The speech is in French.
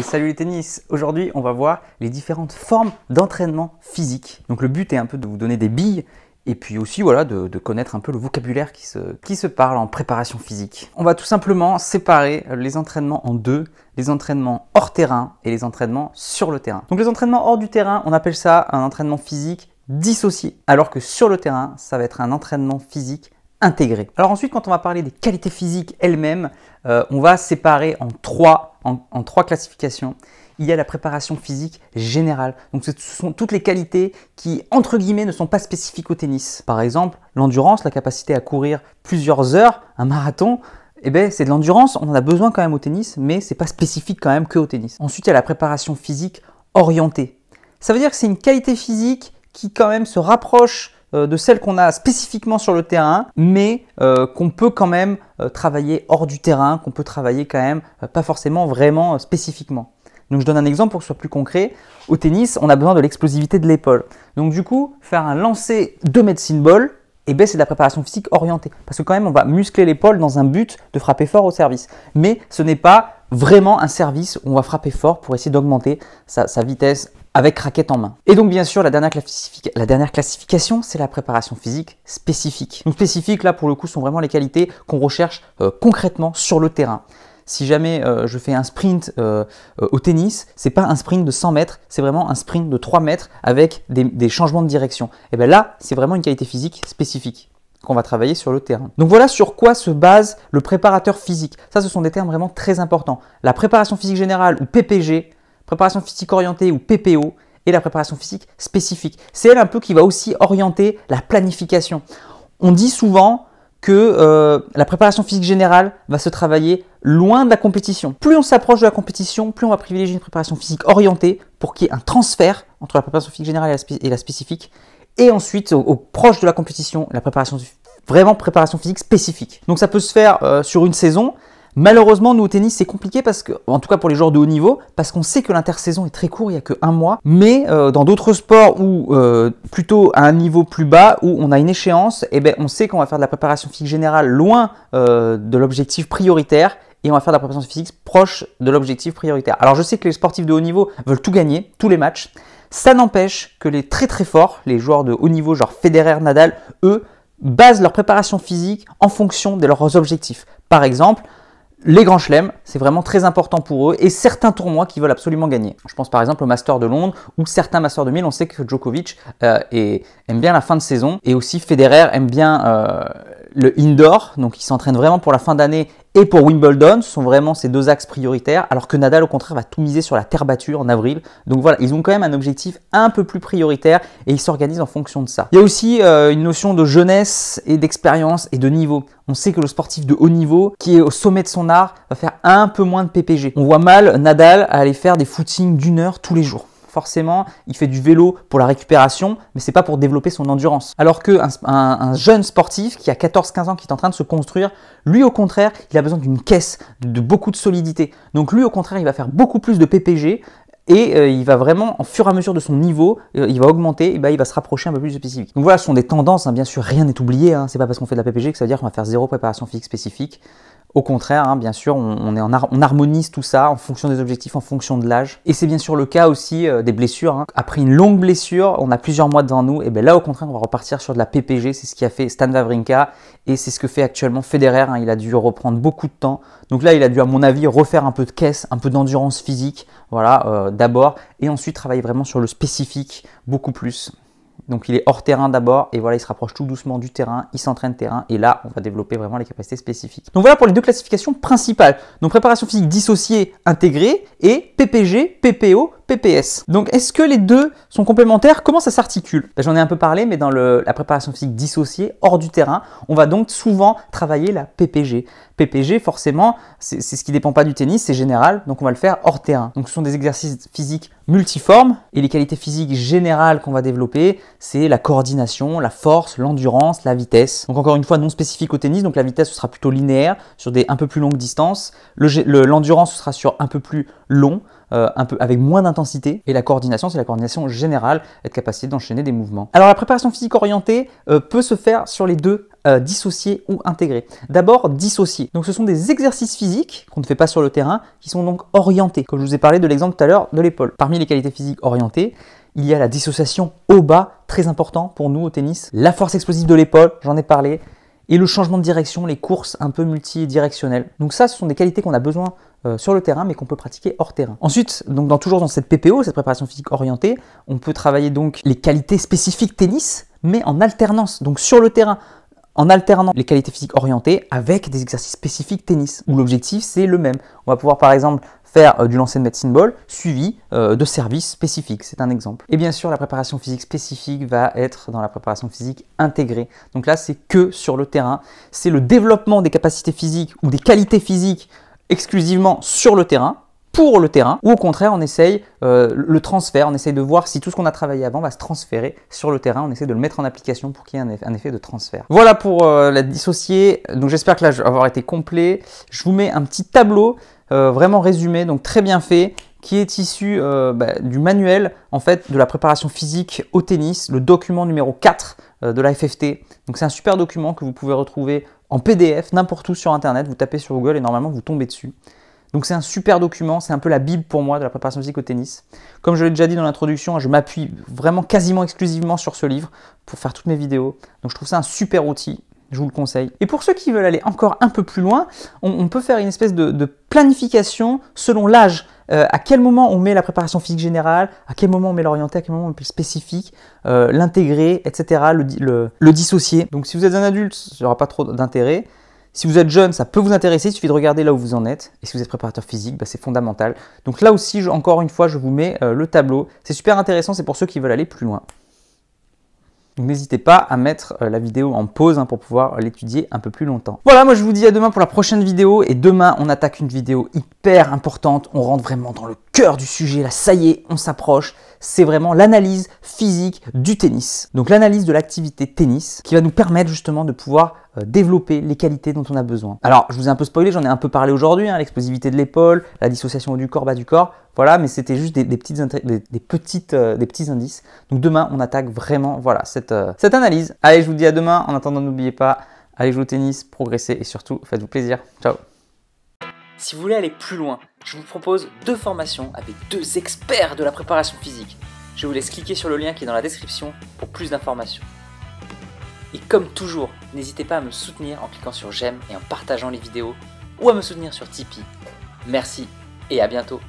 salut les tennis Aujourd'hui, on va voir les différentes formes d'entraînement physique. Donc le but est un peu de vous donner des billes et puis aussi voilà, de, connaître un peu le vocabulaire qui se, qui se parle en préparation physique. On va tout simplement séparer les entraînements en deux, les entraînements hors terrain et les entraînements sur le terrain. Donc les entraînements hors du terrain, on appelle ça un entraînement physique dissocié, alors que sur le terrain, ça va être un entraînement physique intégrée. Alors ensuite, quand on va parler des qualités physiques elles-mêmes, euh, on va séparer en trois, en, trois classifications il y a la préparation physique générale. Donc ce sont toutes les qualités qui, entre guillemets, ne sont pas spécifiques au tennis. Par exemple, l'endurance, la capacité à courir plusieurs heures, un marathon, eh ben, c'est de l'endurance, on en a besoin quand même au tennis, mais c'est pas spécifique quand même que au tennis. Ensuite, il y a la préparation physique orientée. Ça veut dire que c'est une qualité physique qui quand même se rapproche euh, de celles qu'on a spécifiquement sur le terrain, mais euh, qu'on peut quand même euh, travailler hors du terrain, qu'on peut travailler quand même pas forcément vraiment spécifiquement. Donc je donne un exemple pour que ce soit plus concret. Au tennis, on a besoin de l'explosivité de l'épaule. Donc du coup, faire un lancer de medicine ball, et eh ben, c'est de la préparation physique orientée. Parce que quand même, on va muscler l'épaule dans un but de frapper fort au service. Mais ce n'est pas vraiment un service où on va frapper fort pour essayer d'augmenter sa vitesse avec raquette en main. Et donc bien sûr, la dernière, classification, c'est la préparation physique spécifique. Donc spécifique, là pour le coup, sont vraiment les qualités qu'on recherche euh, concrètement sur le terrain. Si jamais euh, je fais un sprint euh, au tennis, c'est pas un sprint de 100 mètres, c'est vraiment un sprint de 3 mètres avec des, des changements de direction. Et eh bien là, c'est vraiment une qualité physique spécifique qu'on va travailler sur le terrain. Donc voilà sur quoi se base le préparateur physique. Ça, ce sont des termes vraiment très importants. La préparation physique générale ou PPG, préparation physique orientée ou PPO et la préparation physique spécifique. C'est elle un peu qui va aussi orienter la planification. On dit souvent que euh, la préparation physique générale va se travailler loin de la compétition. Plus on s'approche de la compétition, plus on va privilégier une préparation physique orientée pour qu'il y ait un transfert entre la préparation physique générale et la, spécifique. Et ensuite, au, proche de la compétition, la préparation vraiment préparation physique spécifique. Donc ça peut se faire euh, sur une saison, Malheureusement, nous au tennis, c'est compliqué parce que, en tout cas pour les joueurs de haut niveau, parce qu'on sait que l'intersaison est très court, il n'y a que un mois. Mais euh, dans d'autres sports ou euh, plutôt à un niveau plus bas, où on a une échéance, eh ben, on sait qu'on va faire de la préparation physique générale loin euh, de l'objectif prioritaire et on va faire de la préparation physique proche de l'objectif prioritaire. Alors je sais que les sportifs de haut niveau veulent tout gagner, tous les matchs. Ça n'empêche que les très très forts, les joueurs de haut niveau genre Federer, Nadal, eux, basent leur préparation physique en fonction de leurs objectifs. Par exemple, les grands chelems, c'est vraiment très important pour eux et certains tournois qui veulent absolument gagner. Je pense par exemple au Master de Londres ou certains Masters de Mille, On sait que Djokovic euh, aime bien la fin de saison et aussi Federer aime bien euh, le indoor, donc il s'entraîne vraiment pour la fin d'année et pour Wimbledon, ce sont vraiment ces deux axes prioritaires, alors que Nadal au contraire va tout miser sur la terre battue en avril. Donc voilà, ils ont quand même un objectif un peu plus prioritaire et ils s'organisent en fonction de ça. Il y a aussi euh, une notion de jeunesse et d'expérience et de niveau. On sait que le sportif de haut niveau, qui est au sommet de son art, va faire un peu moins de PPG. On voit mal Nadal aller faire des footings d'une heure tous les jours forcément, il fait du vélo pour la récupération, mais c'est pas pour développer son endurance. Alors qu'un un, jeune sportif qui a 14-15 ans, qui est en train de se construire, lui au contraire, il a besoin d'une caisse, de, beaucoup de solidité. Donc lui au contraire, il va faire beaucoup plus de PPG, et euh, il va vraiment, en fur et à mesure de son niveau, euh, il va augmenter, et bah, il va se rapprocher un peu plus de spécifique. Donc voilà, ce sont des tendances, hein, bien sûr, rien n'est oublié, hein. c'est pas parce qu'on fait de la PPG que ça veut dire qu'on va faire zéro préparation physique spécifique. Au contraire, hein, bien sûr, on, harmonise tout ça en fonction des objectifs, en fonction de l'âge. Et c'est bien sûr le cas aussi euh, des blessures. Hein. Après une longue blessure, on a plusieurs mois devant nous, et bien là au contraire, on va repartir sur de la PPG. C'est ce qui a fait Stan Wawrinka et c'est ce que fait actuellement Federer. Hein. Il a dû reprendre beaucoup de temps. Donc là, il a dû, à mon avis, refaire un peu de caisse, un peu d'endurance physique, voilà, euh, d'abord, et ensuite travailler vraiment sur le spécifique beaucoup plus. Donc il est hors terrain d'abord et voilà, il se rapproche tout doucement du terrain, il s'entraîne terrain et là, on va développer vraiment les capacités spécifiques. Donc voilà pour les deux classifications principales. Donc préparation physique dissociée, intégrée et PPG, PPO, PPS. Donc est-ce que les deux sont complémentaires Comment ça s'articule ben, J'en ai un peu parlé, mais dans la préparation physique dissociée, hors du terrain, on va donc souvent travailler la PPG. PPG, forcément, c'est ce qui ne dépend pas du tennis, c'est général, donc on va le faire hors terrain. Donc ce sont des exercices physiques multiformes, et les qualités physiques générales qu'on va développer, c'est la coordination, la force, l'endurance, la vitesse. Donc encore une fois, non spécifique au tennis, donc la vitesse sera plutôt linéaire, sur des un peu plus longues distances, l'endurance sera sur un peu plus long, euh, un peu, avec moins d'intensité. Et la coordination, c'est la coordination générale, être capacité d'enchaîner des mouvements. Alors la préparation physique orientée euh, peut se faire sur les deux euh, dissociés ou intégrés. D'abord, dissocier. Donc ce sont des exercices physiques qu'on ne fait pas sur le terrain, qui sont donc orientés, comme je vous ai parlé de l'exemple tout à l'heure de l'épaule. Parmi les qualités physiques orientées, il y a la dissociation au bas, très important pour nous au tennis, la force explosive de l'épaule, j'en ai parlé, et le changement de direction, les courses un peu multidirectionnelles. Donc ça, ce sont des qualités qu'on a besoin euh, sur le terrain, mais qu'on peut pratiquer hors terrain. Ensuite, donc dans, toujours dans cette PPO, cette préparation physique orientée, on peut travailler donc les qualités spécifiques tennis, mais en alternance, donc sur le terrain, en alternant les qualités physiques orientées avec des exercices spécifiques tennis, où l'objectif c'est le même. On va pouvoir par exemple faire euh, du lancer de médecine ball suivi euh, de services spécifiques. C'est un exemple. Et bien sûr, la préparation physique spécifique va être dans la préparation physique intégrée. Donc là, c'est que sur le terrain. C'est le développement des capacités physiques ou des qualités physiques exclusivement sur le terrain pour le terrain, ou au contraire, on essaye euh, le transfert, on essaye de voir si tout ce qu'on a travaillé avant va se transférer sur le terrain, on essaie de le mettre en application pour qu'il y ait un effet, de transfert. Voilà pour euh, la dissocier, donc j'espère que là, avoir été complet. Je vous mets un petit tableau euh, vraiment résumé, donc très bien fait, qui est issu bah, du manuel en fait de la préparation physique au tennis, le document numéro 4 de la FFT. Donc c'est un super document que vous pouvez retrouver en PDF n'importe où sur internet, vous tapez sur Google et normalement vous tombez dessus. Donc c'est un super document, c'est un peu la bible pour moi de la préparation physique au tennis. Comme je l'ai déjà dit dans l'introduction, je m'appuie vraiment quasiment exclusivement sur ce livre pour faire toutes mes vidéos. Donc je trouve ça un super outil, je vous le conseille. Et pour ceux qui veulent aller encore un peu plus loin, on, peut faire une espèce de, planification selon l'âge. Euh, à quel moment on met la préparation physique générale, à quel moment on met l'orienté, à quel moment on met le spécifique, euh, l'intégrer, etc., le, le, dissocier. Donc si vous êtes un adulte, ça n'aura pas trop d'intérêt. Si vous êtes jeune, ça peut vous intéresser, il suffit de regarder là où vous en êtes. Et si vous êtes préparateur physique, bah, c'est fondamental. Donc là aussi, encore une fois, je vous mets euh, le tableau. C'est super intéressant, c'est pour ceux qui veulent aller plus loin. N'hésitez pas à mettre euh, la vidéo en pause hein, pour pouvoir l'étudier un peu plus longtemps. Voilà, moi je vous dis à demain pour la prochaine vidéo. Et demain, on attaque une vidéo hyper importante. On rentre vraiment dans le cœur du sujet, là ça y est, on s'approche, c'est vraiment l'analyse physique du tennis. Donc l'analyse de l'activité tennis qui va nous permettre justement de pouvoir euh, développer les qualités dont on a besoin. Alors je vous ai un peu spoilé, j'en ai un peu parlé aujourd'hui, hein, l'explosivité de l'épaule, la dissociation du corps, bas du corps, voilà, mais c'était juste des, des, petites euh, des petits indices. Donc demain on attaque vraiment voilà, cette, euh, cette analyse. Allez, je vous dis à demain, en attendant n'oubliez pas, allez jouer au tennis, progressez et surtout faites-vous plaisir. Ciao si vous voulez aller plus loin, je vous propose deux formations avec deux experts de la préparation physique. Je vous laisse cliquer sur le lien qui est dans la description pour plus d'informations. Et comme toujours, n'hésitez pas à me soutenir en cliquant sur j'aime et en partageant les vidéos ou à me soutenir sur Tipeee. Merci et à bientôt